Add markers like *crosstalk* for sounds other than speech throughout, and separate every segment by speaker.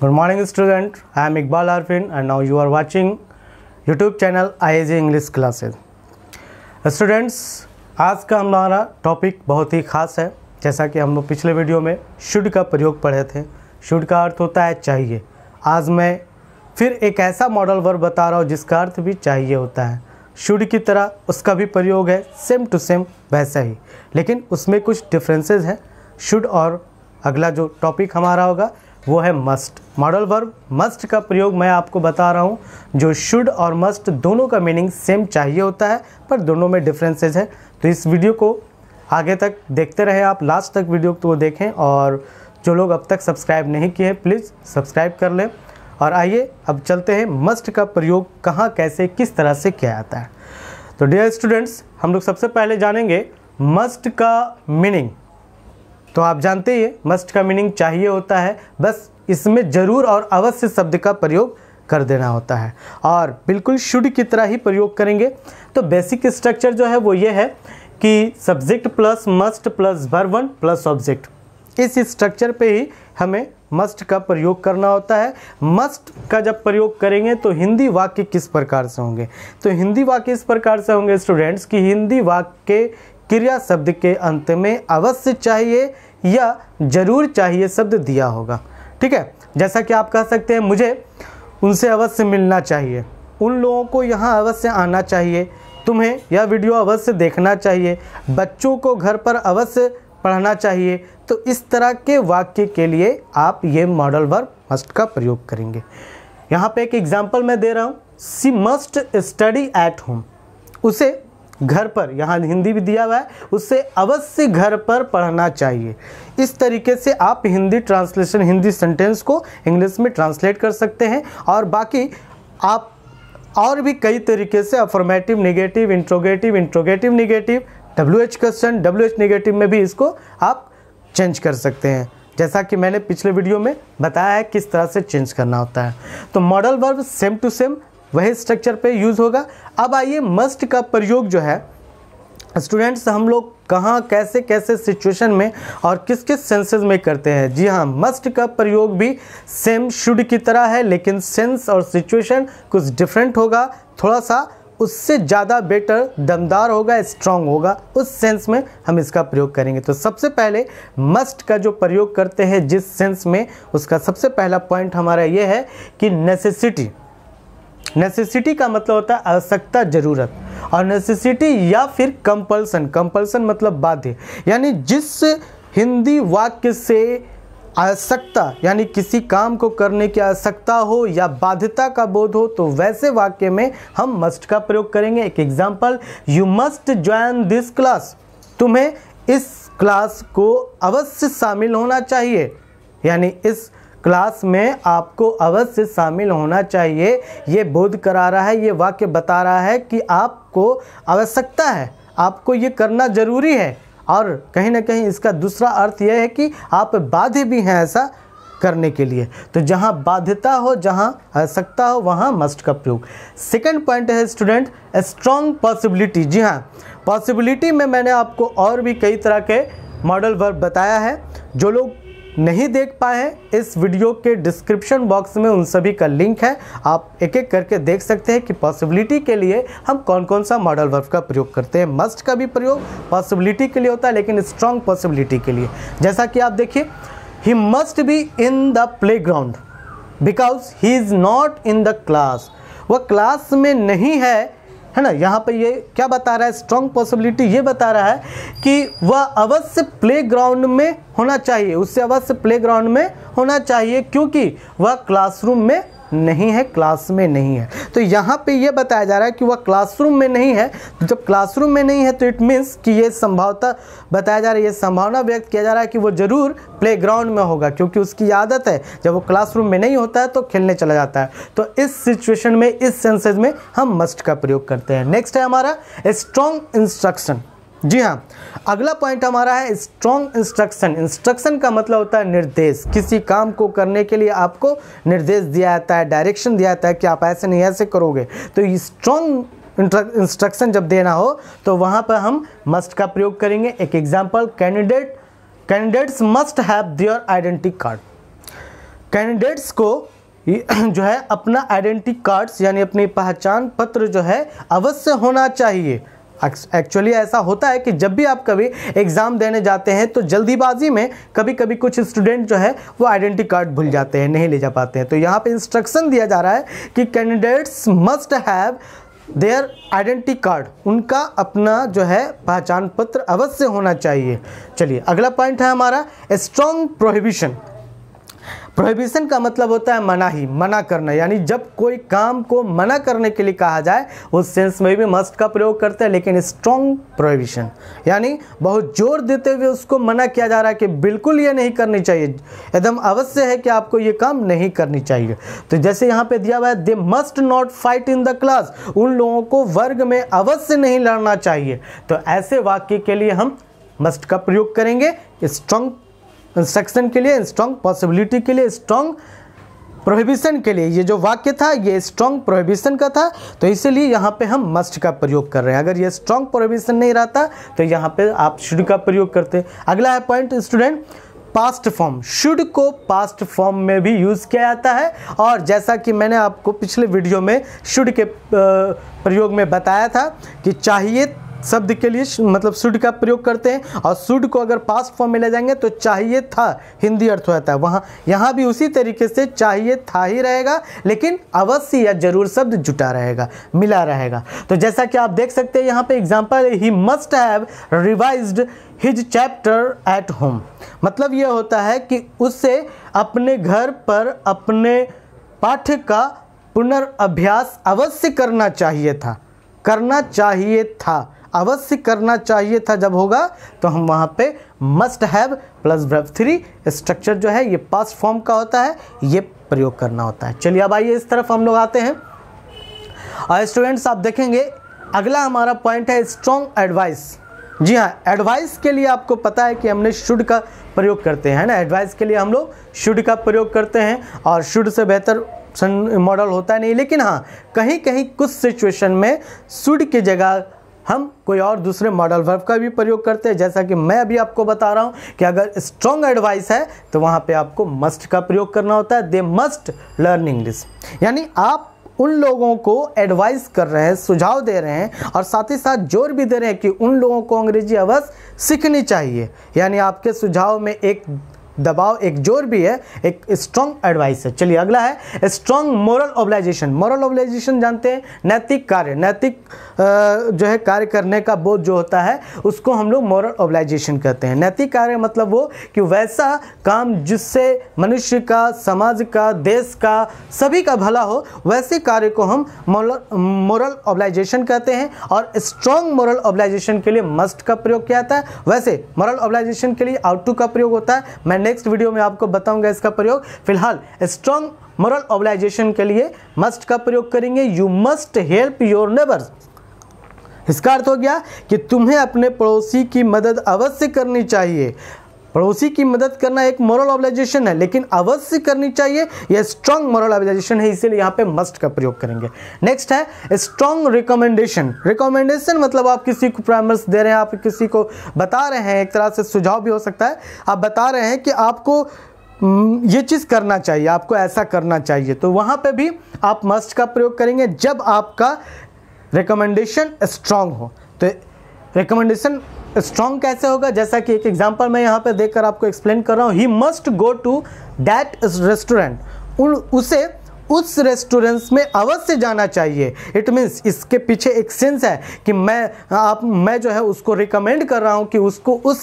Speaker 1: good morning student I am Iqbal Arfin and now you are watching YouTube channel I IAG English classes students आज का हमारा topic बहुत ही ख़ास है जैसा कि हम लोग पिछले वीडियो में शुड का प्रयोग पढ़े थे शुड का अर्थ होता है चाहिए आज मैं फिर एक ऐसा मॉडल वर्ब बता रहा हूँ जिसका अर्थ भी चाहिए होता है शुड की तरह उसका भी प्रयोग है सेम टू सेम वैसा ही लेकिन उसमें कुछ डिफ्रेंसेज हैं शुड और अगला जो टॉपिक हमारा होगा वो है मस्ट मॉडल वर्ब मस्ट का प्रयोग मैं आपको बता रहा हूँ जो शुड और मस्ट दोनों का मीनिंग सेम चाहिए होता है पर दोनों में डिफरेंसेज है तो इस वीडियो को आगे तक देखते रहे आप लास्ट तक वीडियो को तो देखें और जो लोग अब तक सब्सक्राइब नहीं किए हैं प्लीज़ सब्सक्राइब कर लें और आइए अब चलते हैं मस्ट का प्रयोग कहाँ कैसे किस तरह से किया जाता है तो डियर स्टूडेंट्स हम लोग सबसे पहले जानेंगे मस्ट का मीनिंग तो आप जानते ही मस्ट का मीनिंग चाहिए होता है बस इसमें ज़रूर और अवश्य शब्द का प्रयोग कर देना होता है और बिल्कुल शुड की तरह ही प्रयोग करेंगे तो बेसिक स्ट्रक्चर जो है वो ये है कि subject plus must plus verb one plus object इस स्ट्रक्चर पे ही हमें मस्ट का प्रयोग करना होता है मस्ट का जब प्रयोग करेंगे तो हिंदी वाक्य किस प्रकार से होंगे तो हिंदी वाक्य इस प्रकार से होंगे स्टूडेंट्स कि हिंदी वाक्य क्रिया शब्द के अंत में अवश्य चाहिए या जरूर चाहिए शब्द दिया होगा ठीक है जैसा कि आप कह सकते हैं मुझे उनसे अवश्य मिलना चाहिए उन लोगों को यहाँ अवश्य आना चाहिए तुम्हें यह वीडियो अवश्य देखना चाहिए बच्चों को घर पर अवश्य पढ़ना चाहिए तो इस तरह के वाक्य के लिए आप ये मॉडल वर्ब मस्ट का प्रयोग करेंगे यहाँ पे एक एग्जाम्पल मैं दे रहा हूँ she must study at home उसे घर पर यहाँ हिंदी भी दिया हुआ है उससे अवश्य घर पर पढ़ना चाहिए इस तरीके से आप हिंदी ट्रांसलेशन हिंदी सेंटेंस को इंग्लिश में ट्रांसलेट कर सकते हैं और बाकी आप और भी कई तरीके से affirmative negative interrogative interrogative negative W H question W H negative में भी इसको आप चेंज कर सकते हैं जैसा कि मैंने पिछले वीडियो में बताया है किस तरह से चेंज करना होता है तो modal verb same to same वही स्ट्रक्चर पे यूज़ होगा अब आइए मस्ट का प्रयोग जो है स्टूडेंट्स हम लोग कहाँ कैसे कैसे सिचुएशन में और किस किस सेंसेस में करते हैं जी हाँ मस्ट का प्रयोग भी सेम शुड की तरह है लेकिन सेंस और सिचुएशन कुछ डिफरेंट होगा थोड़ा सा उससे ज़्यादा बेटर दमदार होगा स्ट्रांग होगा उस सेंस में हम इसका प्रयोग करेंगे तो सबसे पहले मस्ट का जो प्रयोग करते हैं जिस सेंस में उसका सबसे पहला पॉइंट हमारा ये है कि नेसेसिटी नेसेसिटी का मतलब होता है आवश्यकता ज़रूरत और नेसेसिटी या फिर कंपल्सन कंपल्सन मतलब बाध्य यानी जिस हिंदी वाक्य से आवश्यकता यानी किसी काम को करने की आवश्यकता हो या बाध्यता का बोध हो तो वैसे वाक्य में हम मस्ट का प्रयोग करेंगे एक example you must join this class तुम्हें इस क्लास को अवश्य शामिल होना चाहिए यानी इस क्लास में आपको अवश्य शामिल होना चाहिए ये बोध करा रहा है ये वाक्य बता रहा है कि आपको आवश्यकता है आपको ये करना ज़रूरी है और कहीं ना कहीं इसका दूसरा अर्थ यह है कि आप बाध्य भी हैं ऐसा करने के लिए तो जहाँ बाध्यता हो जहाँ आवश्यकता हो वहाँ मस्ट का प्रयोग सेकंड पॉइंट है स्टूडेंट स्ट्रॉन्ग पॉसिबिलिटी जी हाँ पॉसिबिलिटी में मैंने आपको और भी कई तरह के मॉडल वर्ब बताया है जो लोग नहीं देख पाए हैं इस वीडियो के डिस्क्रिप्शन बॉक्स में उन सभी का लिंक है आप एक एक करके देख सकते हैं कि पॉसिबिलिटी के लिए हम कौन कौन सा मॉडल वर्क का प्रयोग करते हैं मस्ट का भी प्रयोग पॉसिबिलिटी के लिए होता है लेकिन स्ट्रॉन्ग पॉसिबिलिटी के लिए जैसा कि आप देखिए he must be in the playground because he is not in the class वह क्लास में नहीं है है ना यहाँ पर ये क्या बता रहा है स्ट्रॉन्ग पॉसिबिलिटी ये बता रहा है कि वह अवश्य प्ले ग्राउंड में होना चाहिए उससे अवश्य प्ले ग्राउंड में होना चाहिए क्योंकि वह क्लासरूम में नहीं है क्लास में नहीं है तो यहाँ पे ये बताया जा रहा है कि वह क्लासरूम में नहीं है तो जब क्लासरूम में नहीं है तो इट मीन्स कि ये संभावता बताया जा रहा है ये संभावना व्यक्त किया जा रहा है कि वो ज़रूर प्लेग्राउंड में होगा क्योंकि उसकी आदत है जब वो क्लासरूम में नहीं होता है तो खेलने चला जाता है तो इस सिचुएशन में इस सेंसेज में हम मस्ट का प्रयोग करते हैं नेक्स्ट है हमारा स्ट्रॉन्ग इंस्ट्रक्शन जी हाँ अगला पॉइंट हमारा है स्ट्रॉन्ग इंस्ट्रक्शन इंस्ट्रक्शन का मतलब होता है निर्देश किसी काम को करने के लिए आपको निर्देश दिया जाता है डायरेक्शन दिया जाता है कि आप ऐसे नहीं ऐसे करोगे तो स्ट्रॉन्ग इंस्ट्रक्शन जब देना हो तो वहाँ पर हम मस्ट का प्रयोग करेंगे एक example candidate candidates must have their identity card candidates को *clears throat* जो है अपना आइडेंटिटी कार्ड्स यानी अपनी पहचान पत्र जो है अवश्य होना चाहिए एक्चुअली ऐसा होता है कि जब भी आप कभी एग्ज़ाम देने जाते हैं तो जल्दीबाजी में कभी कभी कुछ स्टूडेंट जो है वो आइडेंटी कार्ड भूल जाते हैं नहीं ले जा पाते हैं तो यहाँ पे इंस्ट्रक्शन दिया जा रहा है कि candidates must have their identity card उनका अपना जो है पहचान पत्र अवश्य होना चाहिए चलिए अगला पॉइंट है हमारा स्ट्रॉन्ग प्रोहिबिशन प्रोहिबिशन का मतलब होता है मना ही मना करना यानी जब कोई काम को मना करने के लिए कहा जाए उस सेंस में भी मस्ट का प्रयोग करते हैं लेकिन स्ट्रॉन्ग प्रोहिबिशन यानी बहुत जोर देते हुए उसको मना किया जा रहा है कि बिल्कुल ये नहीं करनी चाहिए एकदम अवश्य है कि आपको ये काम नहीं करनी चाहिए तो जैसे यहाँ पे दिया हुआ है they must not fight in the class उन लोगों को वर्ग में अवश्य नहीं लड़ना चाहिए तो ऐसे वाक्य के लिए हम मस्ट का प्रयोग करेंगे स्ट्रॉन्ग इंस्ट्रक्शन के लिए स्ट्रॉन्ग पॉसिबिलिटी के लिए स्ट्रॉन्ग प्रोहिबिशन के लिए ये जो वाक्य था ये स्ट्रॉन्ग प्रोहिबिशन का था तो इसीलिए यहाँ पे हम मस्ट का प्रयोग कर रहे हैं अगर ये स्ट्रॉन्ग प्रोहिबिशन नहीं रहता तो यहाँ पे आप शुड का प्रयोग करते अगला है point student past form should को पास्ट फॉर्म में भी यूज़ किया जाता है और जैसा कि मैंने आपको पिछले वीडियो में शुड के प्रयोग में बताया था कि चाहिए शब्द के लिए मतलब शुड का प्रयोग करते हैं और शुड को अगर पास्ट फॉर्म में ले जाएंगे तो चाहिए था हिंदी अर्थ हो जाता है वहाँ यहाँ भी उसी तरीके से चाहिए था ही रहेगा लेकिन अवश्य या जरूर शब्द जुटा रहेगा मिला रहेगा तो जैसा कि आप देख सकते हैं यहाँ पे example he must have revised his chapter at home मतलब ये होता है कि उसे अपने घर पर अपने पाठ्य का पुनर्भ्यास अवश्य करना चाहिए था करना चाहिए था अवश्य करना चाहिए था जब होगा तो हम वहाँ पे must have plus verb three structure जो है ये पास्ट फॉर्म का होता है ये प्रयोग करना होता है चलिए अब आइए इस तरफ हम लोग आते हैं और स्टूडेंट्स आप देखेंगे अगला हमारा पॉइंट है स्ट्रॉन्ग एडवाइस जी हाँ एडवाइस के लिए आपको पता है कि हमने शुड का प्रयोग करते हैं ना एडवाइस के लिए हम लोग शुड का प्रयोग करते हैं और शुड से बेहतर मॉडल होता है नहीं लेकिन हाँ कहीं कहीं कुछ सिचुएशन में शुड की जगह हम कोई और दूसरे मॉडल वर्ब का भी प्रयोग करते हैं जैसा कि मैं अभी आपको बता रहा हूँ कि अगर स्ट्रॉन्ग एडवाइस है तो वहाँ पे आपको मस्ट का प्रयोग करना होता है दे मस्ट लर्न इंग्लिश यानी आप उन लोगों को एडवाइस कर रहे हैं सुझाव दे रहे हैं और साथ ही साथ जोर भी दे रहे हैं कि उन लोगों को अंग्रेजी अवश्य सीखनी चाहिए यानी आपके सुझाव में एक दबाव एक जोर भी है एक स्ट्रॉन्ग एडवाइस है चलिए अगला है strong moral obligation moral obligation जानते हैं नैतिक कार्य नैतिक जो है कार्य करने का बोध जो होता है उसको हम लोग मॉरल ऑब्लाइजेशन कहते हैं नैतिक कार्य मतलब वो कि वैसा काम जिससे मनुष्य का समाज का देश का सभी का भला हो वैसे कार्य को हम मॉरल ऑब्लाइजेशन कहते हैं और स्ट्रॉन्ग मॉरल ऑब्लाइजेशन के लिए मस्ट का प्रयोग किया जाता है वैसे मॉरल ऑब्लाइजेशन के लिए आउट टू का प्रयोग होता है मैंने नेक्स्ट वीडियो में आपको बताऊंगा इसका प्रयोग फिलहाल स्ट्रॉन्ग मॉरल ऑब्लाइजेशन के लिए मस्ट का प्रयोग करेंगे you must help your neighbours इसका अर्थ हो गया कि तुम्हें अपने पड़ोसी की मदद अवश्य करनी चाहिए पड़ोसी की मदद करना एक मॉरल ऑबलाइजेशन है लेकिन अवश्य करनी चाहिए यह स्ट्रांग मॉरल ऑबलाइजेशन है इसीलिए यहाँ पे मस्ट का प्रयोग करेंगे नेक्स्ट है स्ट्रांग रिकमेंडेशन रिकमेंडेशन मतलब आप किसी को परामर्श दे रहे हैं आप किसी को बता रहे हैं एक तरह से सुझाव भी हो सकता है आप बता रहे हैं कि आपको हम्म, ये चीज़ करना चाहिए आपको ऐसा करना चाहिए तो वहाँ पे भी आप मस्ट का प्रयोग करेंगे जब आपका रिकमेंडेशन स्ट्रांग हो तो रिकमेंडेशन स्ट्रॉन्ग कैसे होगा जैसा कि एक एग्जाम्पल मैं यहाँ देख देखकर आपको एक्सप्लेन कर रहा हूँ he must go to that restaurant उसे उस रेस्टोरेंट्स में अवश्य जाना चाहिए इट मीन्स इसके पीछे एक सेंस है कि मैं आप मैं जो है उसको रिकमेंड कर रहा हूँ कि उसको उस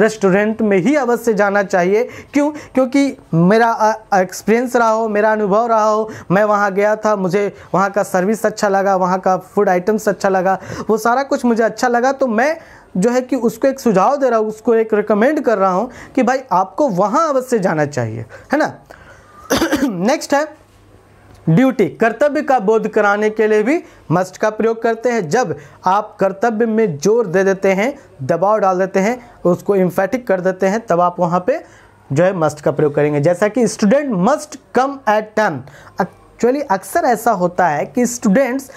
Speaker 1: रेस्टोरेंट में ही अवश्य जाना चाहिए क्यों क्योंकि मेरा एक्सपीरियंस रहा हो मेरा अनुभव रहा हो मैं वहाँ गया था मुझे वहाँ का सर्विस अच्छा लगा वहाँ का फूड आइटम्स अच्छा लगा वो सारा कुछ मुझे अच्छा लगा तो मैं जो है कि उसको एक सुझाव दे रहा हूँ उसको एक रिकमेंड कर रहा हूँ कि भाई आपको वहाँ अवश्य जाना चाहिए है ना नेक्स्ट *clears throat* है ड्यूटी कर्तव्य का बोध कराने के लिए भी मस्ट का प्रयोग करते हैं जब आप कर्तव्य में जोर दे देते हैं दबाव डाल देते हैं उसको इम्फेटिक कर देते हैं तब आप वहाँ पे जो है मस्ट का प्रयोग करेंगे जैसा कि student must come at ten actually अक्सर ऐसा होता है कि स्टूडेंट्स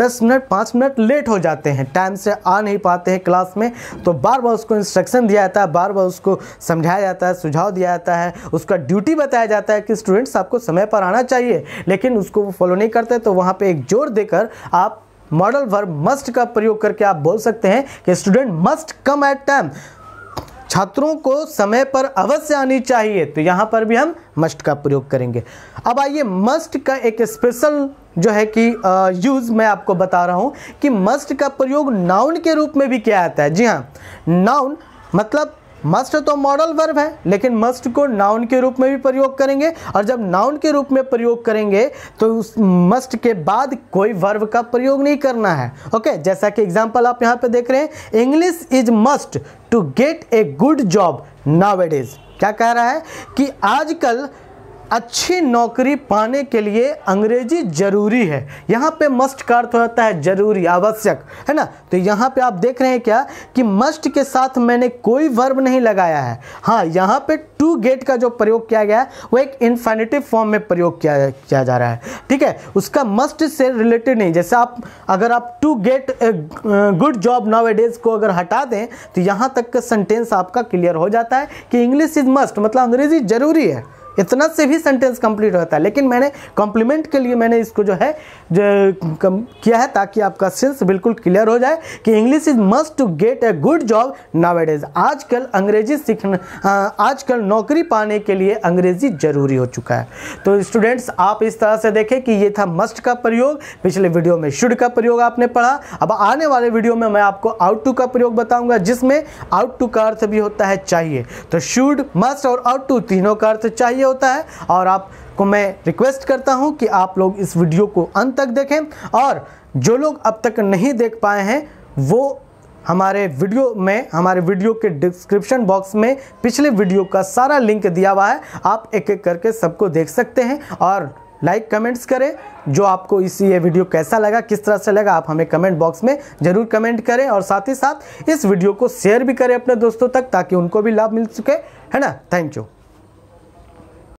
Speaker 1: 10 मिनट 5 मिनट लेट हो जाते हैं टाइम से आ नहीं पाते हैं क्लास में तो बार बार उसको इंस्ट्रक्शन दिया जाता है बार बार उसको समझाया जाता है सुझाव दिया जाता है उसका ड्यूटी बताया जाता है कि स्टूडेंट्स आपको समय पर आना चाहिए लेकिन उसको वो फॉलो नहीं करते तो वहाँ पर एक जोर देकर आप मॉडल वर्ब मस्ट का प्रयोग करके आप बोल सकते हैं कि student must come at time छात्रों को समय पर अवश्य आनी चाहिए तो यहाँ पर भी हम मस्ट का प्रयोग करेंगे अब आइए मस्ट का एक स्पेशल जो है कि यूज़ मैं आपको बता रहा हूँ कि मस्ट का प्रयोग नाउन के रूप में भी किया जाता है जी हाँ नाउन मतलब मस्ट तो मॉडल वर्ब है लेकिन मस्ट को नाउन के रूप में भी प्रयोग करेंगे और जब नाउन के रूप में प्रयोग करेंगे तो उस मस्ट के बाद कोई वर्ब का प्रयोग नहीं करना है ओके okay, जैसा कि एग्जाम्पल आप यहाँ पे देख रहे हैं English is must to get a good job is क्या कह रहा है कि आजकल अच्छी नौकरी पाने के लिए अंग्रेजी जरूरी है यहाँ पे मस्ट का अर्थ होता है जरूरी आवश्यक है ना तो यहाँ पे आप देख रहे हैं क्या कि मस्ट के साथ मैंने कोई वर्ब नहीं लगाया है हाँ यहाँ पे टू गेट का जो प्रयोग किया गया है वो एक इन्फाइनेटिव फॉर्म में प्रयोग किया किया जा रहा है ठीक है उसका मस्ट से रिलेटेड नहीं जैसे आप अगर आप to get good job now को अगर हटा दें तो यहाँ तक का सेंटेंस आपका क्लियर हो जाता है कि इंग्लिश इज मस्ट मतलब अंग्रेजी जरूरी है इतना से भी सेंटेंस कंप्लीट होता है लेकिन मैंने कॉम्प्लीमेंट के लिए मैंने इसको जो है जो किया है ताकि आपका सेंस बिल्कुल क्लियर हो जाए कि English is must to get a good job nowadays आजकल अंग्रेजी सीखना आजकल नौकरी पाने के लिए अंग्रेजी जरूरी हो चुका है तो स्टूडेंट्स आप इस तरह से देखें कि ये था मस्ट का प्रयोग पिछले वीडियो में शुड का प्रयोग आपने पढ़ा अब आने वाले वीडियो में मैं आपको आउट टू का प्रयोग बताऊंगा जिसमें आउट टू का अर्थ भी होता है चाहिए तो शुड मस्ट और आउट टू तीनों का अर्थ चाहिए चाहिए होता है और आपको मैं रिक्वेस्ट करता हूँ कि आप लोग इस वीडियो को अंत तक देखें और जो लोग अब तक नहीं देख पाए हैं वो हमारे वीडियो में हमारे वीडियो के डिस्क्रिप्शन बॉक्स में पिछले वीडियो का सारा लिंक दिया हुआ है आप एक एक करके सबको देख सकते हैं और लाइक like, कमेंट्स करें जो आपको इसी ये वीडियो कैसा लगा किस तरह से लगा आप हमें कमेंट बॉक्स में ज़रूर कमेंट करें और साथ ही साथ इस वीडियो को शेयर भी करें अपने दोस्तों तक ताकि उनको भी लाभ मिल सके है ना थैंक यू